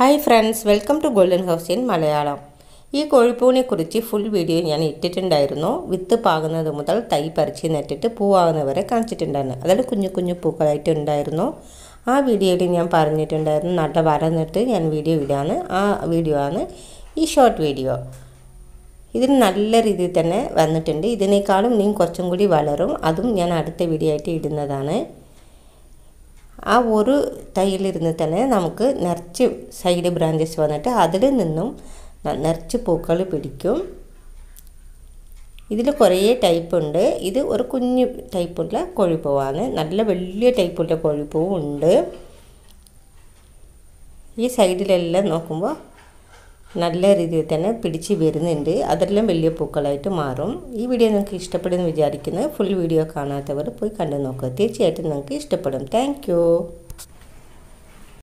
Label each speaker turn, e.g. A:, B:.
A: hi friends welcome to golden house in Malayalam ഈ കോഴിപ്പൂവിനെക്കുറിച്ച് full video ഞാൻ ഇട്ടിട്ടുണ്ടായിരുന്നു വിത്ത് പാകുന്നത് മുതൽ തൈ പറിച്ച് നെറ്റിട്ട് പൂവാകുന്നവരെ കാണിച്ചിട്ടുണ്ടായിരുന്നു അതായത് കുഞ്ഞു കുഞ്ഞു പൂക്കളായിട്ട് ഉണ്ടായിരുന്നു ആ വീഡിയോയിൽ ഞാൻ പറഞ്ഞിട്ടുണ്ടായിരുന്നു നട്ട വരന്നിട്ട് ഞാൻ വീഡിയോ ഇടാണ് ആ വീഡിയോ ആണ് ഈ ഷോർട്ട് വീഡിയോ ഇതിന് നല്ല രീതിയിൽ തന്നെ വന്നിട്ടുണ്ട് ഇതിനേക്കാളും ഇനിയും കുറച്ചും കൂടി വളരും അതും ഞാൻ അടുത്ത വീഡിയോ ആയിട്ട് ഇടുന്നതാണ് ആ ഒരു തൈയിലിരുന്ന് തന്നെ നമുക്ക് നിറച്ച് സൈഡ് ബ്രാഞ്ചസ് വന്നിട്ട് അതിൽ നിന്നും നിറച്ച് പൂക്കൾ പിടിക്കും ഇതിൽ കുറേ ടൈപ്പുണ്ട് ഇത് ഒരു കുഞ്ഞ് ടൈപ്പുള്ള കൊഴിപ്പൂവാണ് നല്ല വലിയ ടൈപ്പുള്ള കൊഴിപ്പൂവും ഉണ്ട് ഈ സൈഡിലെല്ലാം നോക്കുമ്പോൾ നല്ല രീതിയിൽ തന്നെ പിടിച്ച് വരുന്നുണ്ട് അതെല്ലാം വലിയ പൂക്കളായിട്ട് മാറും ഈ വീഡിയോ നിങ്ങൾക്ക് ഇഷ്ടപ്പെടുമെന്ന് വിചാരിക്കുന്നത് ഫുൾ വീഡിയോ കാണാത്തവർ പോയി കണ്ടു നോക്കുക തീർച്ചയായിട്ടും നിങ്ങൾക്ക് ഇഷ്ടപ്പെടും താങ്ക്